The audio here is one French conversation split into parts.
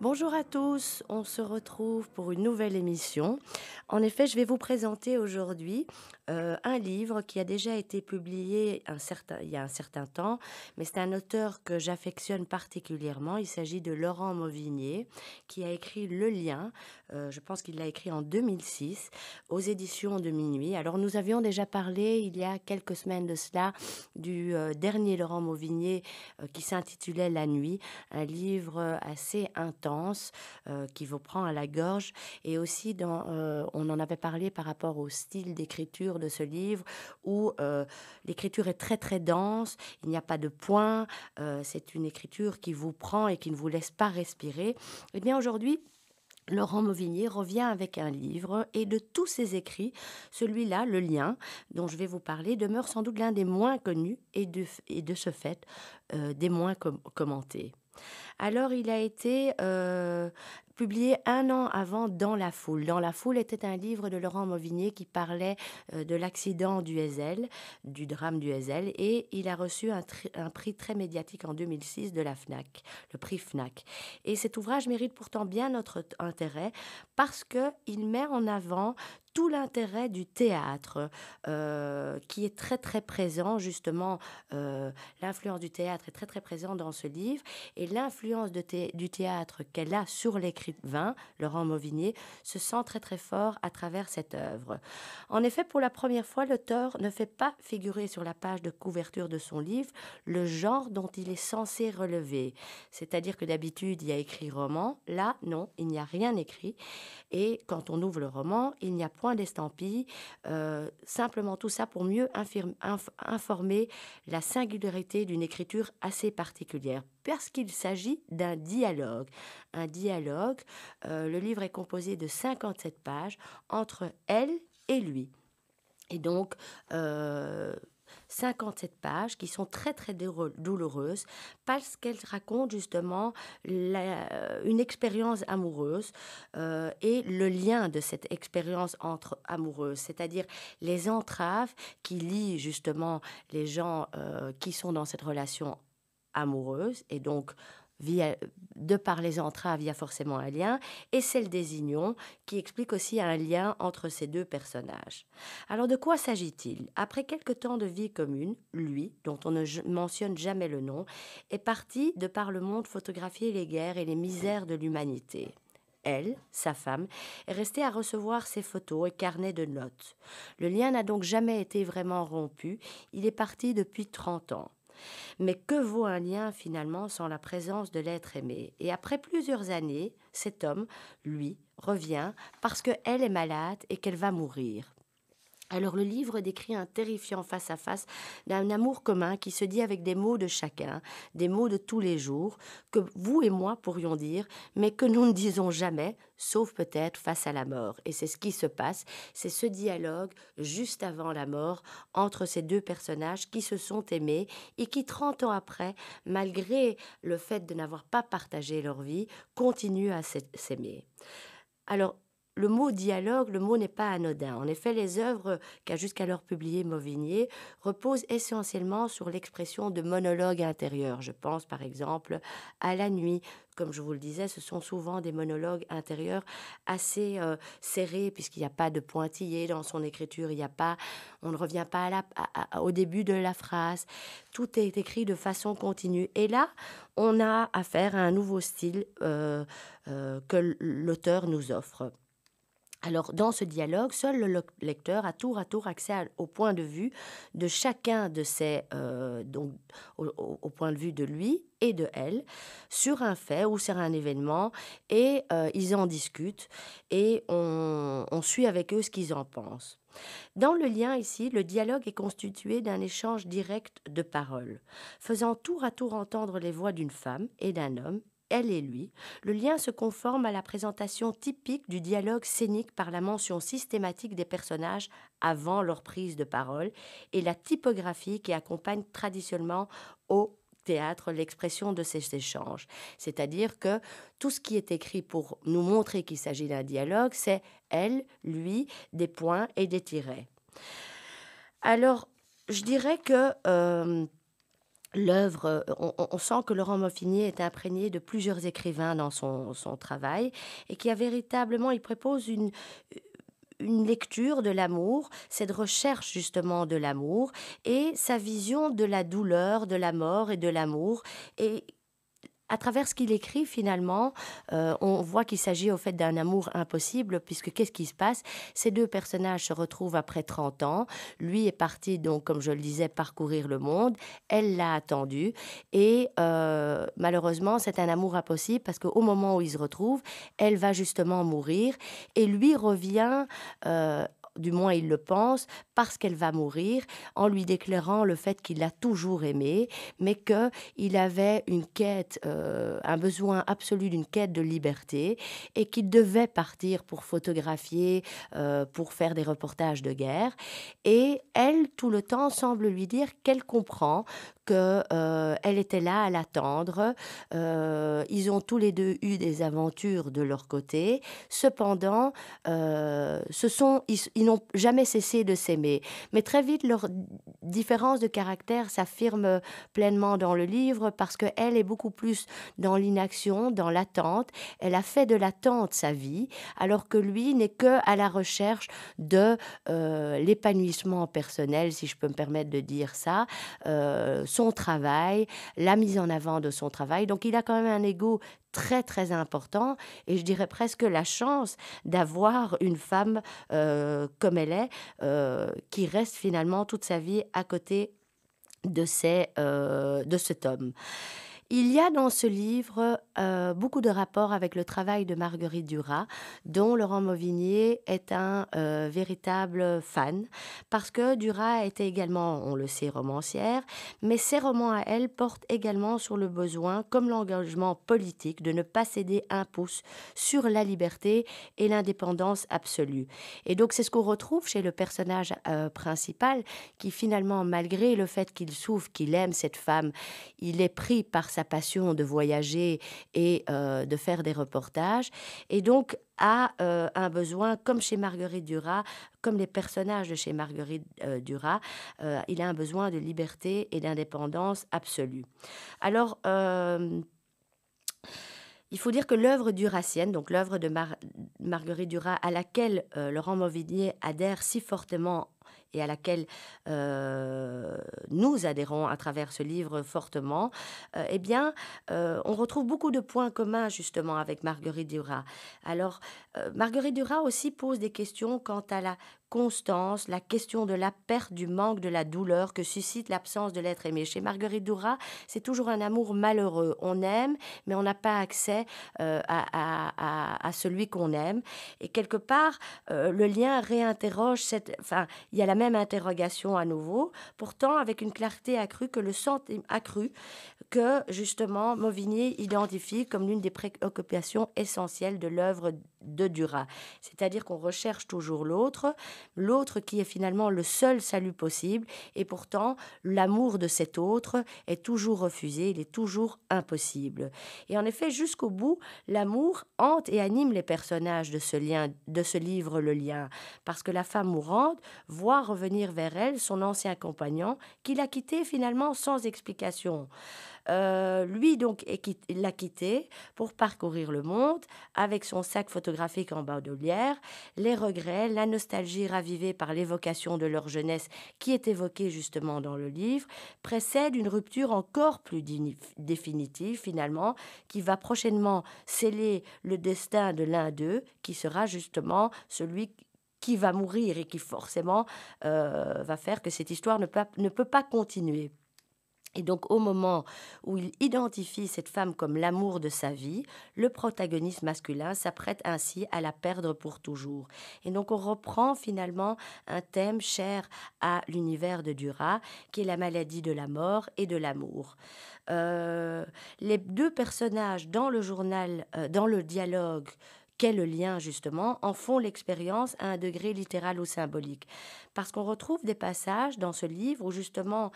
Bonjour à tous, on se retrouve pour une nouvelle émission. En effet, je vais vous présenter aujourd'hui euh, un livre qui a déjà été publié il y a un certain temps, mais c'est un auteur que j'affectionne particulièrement. Il s'agit de Laurent Mauvignier, qui a écrit Le Lien, euh, je pense qu'il l'a écrit en 2006, aux éditions de Minuit. Alors nous avions déjà parlé il y a quelques semaines de cela du euh, dernier Laurent Mauvigné qui s'intitulait La Nuit, un livre assez intense euh, qui vous prend à la gorge. Et aussi, dans, euh, on en avait parlé par rapport au style d'écriture de ce livre, où euh, l'écriture est très très dense, il n'y a pas de point, c'est une écriture qui vous prend et qui ne vous laisse pas respirer. et eh bien aujourd'hui, Laurent Mauvignier revient avec un livre et de tous ses écrits, celui-là, Le Lien, dont je vais vous parler, demeure sans doute l'un des moins connus et de, et de ce fait des moins commentés. Alors il a été euh, publié un an avant Dans la foule. Dans la foule était un livre de Laurent Mauvigné qui parlait euh, de l'accident du Hazel, du drame du Hazel, et il a reçu un, un, prix très médiatique en 2006 de la FNAC, le prix FNAC. Et cet ouvrage mérite pourtant bien notre intérêt parce qu'il met en avant tout l'intérêt du théâtre euh, qui est très très présent justement euh, l'influence du théâtre est très très présente dans ce livre et l'influence thé du théâtre qu'elle a sur l'écrivain Laurent Mauvignier se sent très très fort à travers cette œuvre en effet pour la première fois l'auteur ne fait pas figurer sur la page de couverture de son livre le genre dont il est censé relever c'est-à-dire que d'habitude il y a écrit roman là non il n'y a rien écrit et quand on ouvre le roman il n'y a point d'estampille. Euh, simplement tout ça pour mieux informer la singularité d'une écriture assez particulière parce qu'il s'agit d'un dialogue. Un dialogue, euh, le livre est composé de 57 pages entre elle et lui. Et donc, euh, 57 pages qui sont très très douloureuses parce qu'elles racontent justement une expérience amoureuse euh, et le lien de cette expérience entre amoureuses, c'est-à-dire les entraves qui lient justement les gens euh, qui sont dans cette relation amoureuse et donc de par les entraves, il forcément un lien, et celle des ignons, qui explique aussi un lien entre ces deux personnages. Alors de quoi s'agit-il Après quelques temps de vie commune, lui, dont on ne mentionne jamais le nom, est parti de par le monde photographier les guerres et les misères de l'humanité elle, sa femme, est restée à recevoir ses photos et carnets de notes. Le lien n'a donc jamais été vraiment rompu. Il est parti depuis 30 ans. Mais que vaut un lien finalement sans la présence de l'être aimé Et après plusieurs années, cet homme, lui, revient parce qu'elle est malade et qu'elle va mourir. Alors le livre décrit un terrifiant face-à-face d'un amour commun qui se dit avec des mots de chacun, des mots de tous les jours, que vous et moi pourrions dire, mais que nous ne disons jamais, sauf peut-être face à la mort. Et c'est ce qui se passe, c'est ce dialogue juste avant la mort entre ces deux personnages qui se sont aimés et qui, 30 ans après, malgré le fait de n'avoir pas partagé leur vie, continuent à s'aimer. Alors, le mot dialogue, le mot n'est pas anodin. En effet, les œuvres qu'a jusqu'alors publiées Mauvigné reposent essentiellement sur l'expression de monologues intérieurs. Je pense par exemple à la nuit, comme je vous le disais, ce sont souvent des monologues intérieurs assez euh, serrés, puisqu'il n'y a pas de pointillés dans son écriture, il a pas, on ne revient pas au début de la phrase. Tout est écrit de façon continue. Et là, on a affaire à un nouveau style euh, euh, que l'auteur nous offre. Alors, dans ce dialogue, seul le lecteur a tour à tour accès au point de vue de chacun de ces, euh, donc, au, point de vue de lui et de elle, sur un fait ou sur un événement, et euh, ils en discutent et on suit avec eux ce qu'ils en pensent. Dans le lien ici, le dialogue est constitué d'un échange direct de paroles, faisant tour à tour entendre les voix d'une femme et d'un homme elle et lui, le lien se conforme à la présentation typique du dialogue scénique par la mention systématique des personnages avant leur prise de parole et la typographie qui accompagne traditionnellement au théâtre l'expression de ces échanges. C'est-à-dire que tout ce qui est écrit pour nous montrer qu'il s'agit d'un dialogue, c'est elle, lui, des points et des tirets. Alors, je dirais que... Euh, l'œuvre, euh, on, sent que Laurent Moffigny est imprégné de plusieurs écrivains dans son, travail et qui a véritablement, il propose une, euh, une lecture de l'amour, cette recherche justement de l'amour et sa vision de la douleur, de la mort et de l'amour et à travers ce qu'il écrit, finalement, euh, on voit qu'il s'agit au fait d'un amour impossible, puisque qu'est-ce qui se passe Ces deux personnages se retrouvent après 30 ans. Lui est parti, donc, comme je le disais, parcourir le monde. Elle l'a attendu. Et euh, malheureusement, c'est un amour impossible, parce qu'au moment où ils se retrouvent, elle va justement mourir. Et lui revient euh, du moins il le pense, parce qu'elle va mourir, en lui déclarant le fait qu'il l'a toujours aimée, mais qu'il avait une quête, euh, un besoin absolu d'une quête de liberté, et qu'il devait partir pour photographier, euh, pour faire des reportages de guerre. Et elle, tout le temps, semble lui dire qu'elle comprend euh, elle était là à l'attendre. Euh, ils ont tous les deux eu des aventures de leur côté. Cependant, euh, ils, n'ont jamais cessé de s'aimer. Mais très vite, leur différence de caractère s'affirme pleinement dans le livre parce qu'elle est beaucoup plus dans l'inaction, dans l'attente. Elle a fait de l'attente sa vie, alors que lui n'est que à la recherche de l'épanouissement personnel, si je peux me permettre de dire ça son travail, la mise en avant de son travail. Donc il a quand même un ego très très important et je dirais presque la chance d'avoir une femme euh, comme elle est euh, qui reste finalement toute sa vie à côté de, ces, euh, de cet homme. Il y a dans ce livre euh, beaucoup de rapports avec le travail de Marguerite Duras, dont Laurent Mauvignier est un euh, véritable fan, parce que Duras était également, on le sait, romancière, mais ses romans à elle portent également sur le besoin, comme l'engagement politique, de ne pas céder un pouce sur la liberté et l'indépendance absolue. Et donc c'est ce qu'on retrouve chez le personnage euh, principal, qui finalement, malgré le fait qu'il souffre, qu'il aime cette femme, il est pris par sa passion de voyager et euh, de faire des reportages. Et donc, a euh, un besoin, comme chez Marguerite Duras, comme les personnages de chez Marguerite euh, Duras, il a un besoin de liberté et d'indépendance absolue. Alors, il faut dire que l'œuvre duracienne, donc l'œuvre de Marguerite Duras, à laquelle Laurent Mauvignier adhère si fortement et à laquelle euh, nous adhérons à travers ce livre fortement, euh, eh bien, euh, on retrouve beaucoup de points communs justement avec Marguerite Duras. Alors, Marguerite Duras aussi pose des questions quant à la constance, la question de la perte, du manque, de la douleur que suscite l'absence de l'être aimé. Chez Marguerite Duras, c'est toujours un amour malheureux. On aime, mais on n'a pas accès à, à, celui qu'on aime. Et quelque part, le lien réinterroge cette. Enfin, y a la même interrogation à nouveau, pourtant avec une clarté accrue que le sentiment accru que justement Mauvigny identifie comme l'une des préoccupations essentielles de l'œuvre de Dura. C'est-à-dire qu'on recherche toujours l'autre, l'autre qui est finalement le seul salut possible, et pourtant l'amour de cet autre est toujours refusé, il est toujours impossible. Et en effet, jusqu'au bout, l'amour hante et anime les personnages de ce, lien, de ce livre Le Lien, parce que la femme mourante voit revenir vers elle son ancien compagnon, qu'il a quitté finalement sans explication. Euh, lui, donc, l'a quitté pour parcourir le monde avec son sac photographique en bandoulière, les regrets, la nostalgie ravivée par l'évocation de leur jeunesse qui est évoquée justement dans le livre, précède une rupture encore plus définitive finalement qui va prochainement sceller le destin de l'un d'eux qui sera justement celui qui va mourir et qui forcément euh, va faire que cette histoire ne peut pas continuer. Et donc au moment où il identifie cette femme comme l'amour de sa vie, le protagoniste masculin s'apprête ainsi à la perdre pour toujours. Et donc on reprend finalement un thème cher à l'univers de Duras, qui est la maladie de la mort et de l'amour. Euh, les deux personnages dans le journal, euh, dans le dialogue quel lien justement, en font l'expérience à un degré littéral ou symbolique. Parce qu'on retrouve des passages dans ce livre où justement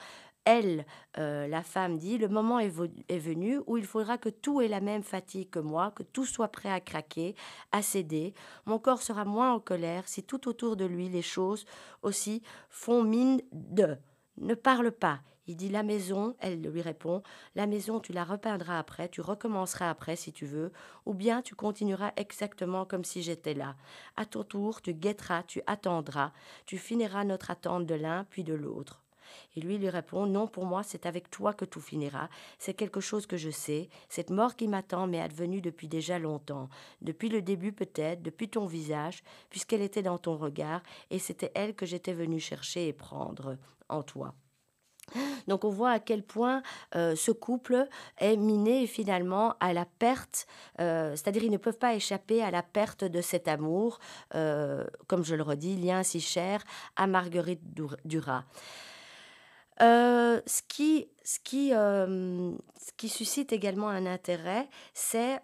elle, euh, la femme, dit, le moment est, est, venu où il faudra que tout ait la même fatigue que moi, que tout soit prêt à craquer, à céder. Mon corps sera moins en colère si tout autour de lui les choses aussi font mine de. Ne parle pas. Il dit la maison, elle lui répond, la maison tu la repeindras après, tu recommenceras après si tu veux, ou bien tu continueras exactement comme si j'étais là. À ton tour, tu guetteras, tu attendras, tu finiras notre attente de l'un puis de l'autre. Et lui lui répond Non, pour moi, c'est avec toi que tout finira. C'est quelque chose que je sais. Cette mort qui m'attend m'est advenue depuis déjà longtemps. Depuis le début, peut-être, depuis ton visage, puisqu'elle était dans ton regard, et c'était elle que j'étais venue chercher et prendre en toi. Donc on voit à quel point euh, ce couple est miné finalement à la perte, euh, c'est-à-dire ils ne peuvent pas échapper à la perte de cet amour, euh, comme je le redis, lien si cher à Marguerite Duras. Euh, ce, qui, ce, qui, qui suscite également un intérêt, c'est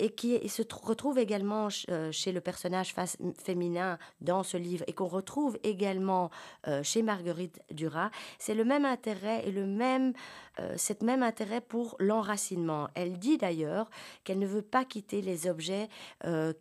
et qui se retrouve également euh, chez le personnage féminin dans ce livre et qu'on retrouve également euh, chez Marguerite Duras, c'est le même intérêt et le même, euh, cette même intérêt pour l'enracinement. Elle dit d'ailleurs qu'elle ne veut pas quitter les objets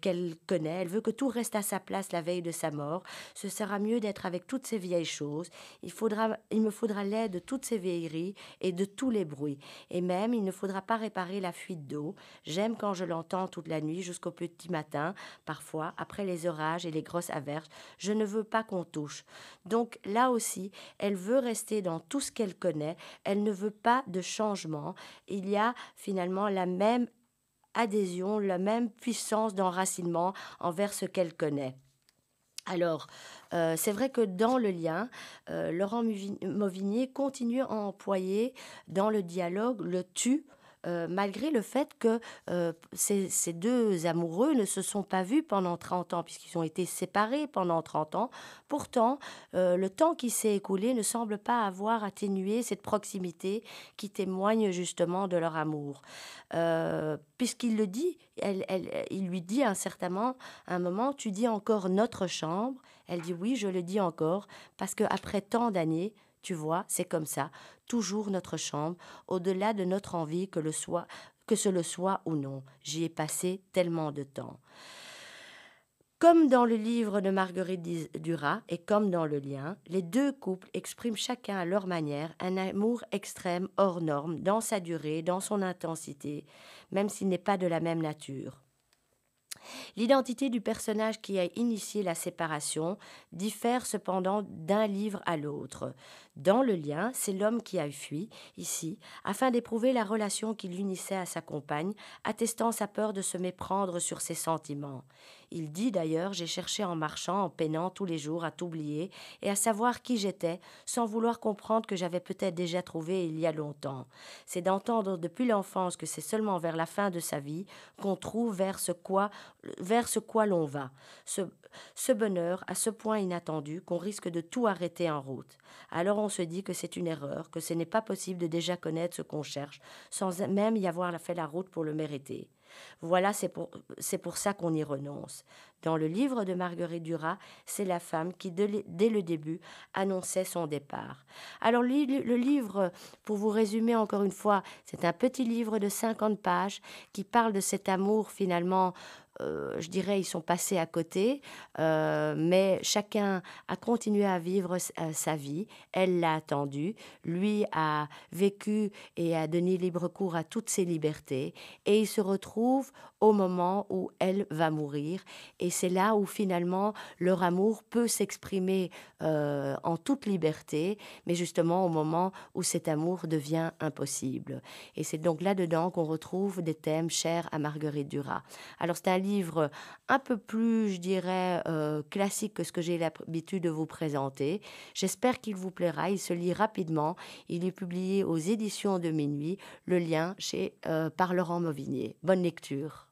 qu'elle connaît, elle veut que tout reste à sa place la veille de sa mort. Ce sera mieux d'être avec toutes ces vieilles choses. Il, faudra, il me faudra l'aide de toutes ces vieilleries et de tous les bruits. Et même, il ne faudra pas réparer la fuite d'eau. J'aime quand je l'entends toute la nuit, jusqu'au petit matin, parfois, après les orages et les grosses averses. Je ne veux pas qu'on touche. Donc là aussi, elle veut rester dans tout ce qu'elle connaît. Elle ne veut pas de changement. Il y a finalement la même adhésion, la même puissance d'enracinement envers ce qu'elle connaît. Alors, euh, c'est vrai que dans le lien, euh, Laurent Mauvigné continue à employer dans le dialogue le tu euh, malgré le fait que euh, ces, deux amoureux ne se sont pas vus pendant 30 ans, puisqu'ils ont été séparés pendant 30 ans. Pourtant, euh, le temps qui s'est écoulé ne semble pas avoir atténué cette proximité qui témoigne justement de leur amour. puisqu'il le dit, il lui dit incertainement un moment, tu dis encore notre chambre. Elle dit oui, je le dis encore, parce qu'après tant d'années, tu vois, c'est comme ça, toujours notre chambre, au-delà de notre envie que, ce le soit ou non. J'y ai passé tellement de temps. Comme dans le livre de Marguerite Duras et comme dans le lien, les deux couples expriment chacun à leur manière un amour extrême hors norme dans sa durée, dans son intensité, même s'il n'est pas de la même nature. L'identité du personnage qui a initié la séparation diffère cependant d'un livre à l'autre. Dans le lien, c'est l'homme qui a fui, ici, afin d'éprouver la relation qui l'unissait à sa compagne, attestant sa peur de se méprendre sur ses sentiments. Il dit d'ailleurs J'ai cherché en marchant, en peinant tous les jours à t'oublier et à savoir qui j'étais, sans vouloir comprendre que j'avais peut-être déjà trouvé il y a longtemps. C'est d'entendre depuis l'enfance que c'est seulement vers la fin de sa vie qu'on trouve vers ce quoi, vers ce quoi l'on va. Ce, ce bonheur à ce point inattendu qu'on risque de tout arrêter en route. Alors on se dit que c'est une erreur, que ce n'est pas possible de déjà connaître ce qu'on cherche, sans même y avoir fait la route pour le mériter. Voilà, c'est pour, pour, ça qu'on y renonce. Dans le livre de Marguerite Duras, c'est la femme qui, dès le début, annonçait son départ. Alors, le, le livre, pour vous résumer encore une fois, c'est un petit livre de 50 pages qui parle de cet amour finalement euh, je dirais, ils sont passés à côté, euh, mais chacun a continué à vivre euh, sa, vie. Elle l'a attendu, lui a vécu et a donné libre cours à toutes ses libertés, et il se retrouve au moment où elle va mourir. Et c'est là où finalement leur amour peut s'exprimer euh, en toute liberté, mais justement au moment où cet amour devient impossible. Et c'est donc là-dedans qu'on retrouve des thèmes chers à Marguerite Duras. Alors c'est un livre un peu plus, je dirais, euh, classique que ce que j'ai l'habitude de vous présenter. J'espère qu'il vous plaira. Il se lit rapidement. Il est publié aux éditions de minuit. Le lien chez, euh, par Laurent Mauvigné. Bonne lecture.